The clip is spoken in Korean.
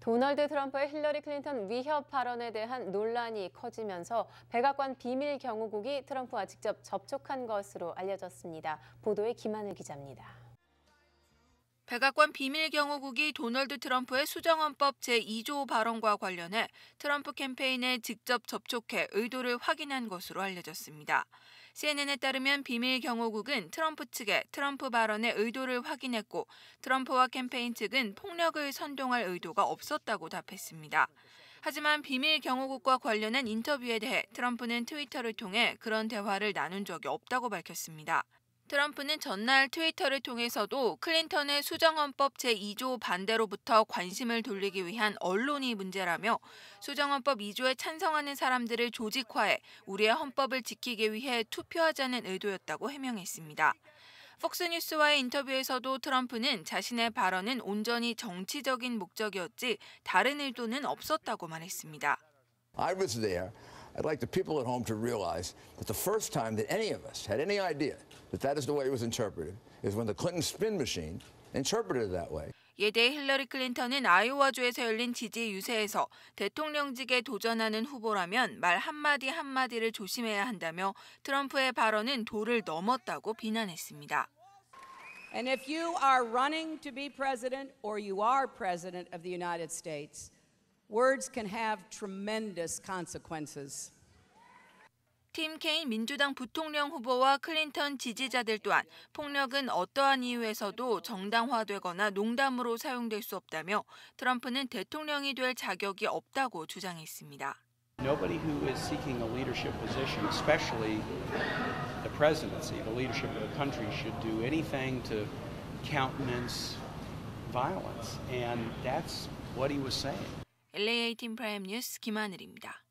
도널드 트럼프의 힐러리 클린턴 위협 발언에 대한 논란이 커지면서 백악관 비밀 경호국이 트럼프와 직접 접촉한 것으로 알려졌습니다. 보도에 김한을 기자입니다. 백악관 비밀경호국이 도널드 트럼프의 수정헌법 제2조 발언과 관련해 트럼프 캠페인에 직접 접촉해 의도를 확인한 것으로 알려졌습니다. CNN에 따르면 비밀경호국은 트럼프 측의 트럼프 발언의 의도를 확인했고 트럼프와 캠페인 측은 폭력을 선동할 의도가 없었다고 답했습니다. 하지만 비밀 경호국과 관련한 인터뷰에 대해 트럼프는 트위터를 통해 그런 대화를 나눈 적이 없다고 밝혔습니다. 트럼프는 전날 트위터를 통해서도 클린턴의 수정헌법 제2조 반대로부터 관심을 돌리기 위한 언론이 문제라며 수정헌법 2조에 찬성하는 사람들을 조직화해 우리의 헌법을 지키기 위해 투표하자는 의도였다고 해명했습니다. 폭스뉴스와의 인터뷰에서도 트럼프는 자신의 발언은 온전히 정치적인 목적이었지 다른 의도는 없었다고 말했습니다. I was there. I'd like the people at home to realize that the first time that any of us had any idea that that is the way it was interpreted is when the Clinton spin machine interpreted it that way. 예대 힐러리 클린턴은 아이오와주에서 열린 지지 유세에서 대통령직에 도전하는 후보라면 말 한마디 한마디를 조심해야 한다며 트럼프의 발언은 도를 넘었다고 비난했습니다. And if you are running to be president or you are president of the United States, Words can have tremendous consequences. 팀 케인 민주당 부통령 후보와 클린턴 지지자들 또한 폭력은 어떠한 이유에서도 정당화되거나 농담으로 사용될 수 없다며 트럼프는 대통령이 될 자격이 없다고 주장했습니다. Nobody who is seeking a leadership position, especially the presidency, the leadership of the country, should do anything to countenance violence. And that's what he was saying. LAA 팀 프라임 뉴스 김하늘입니다.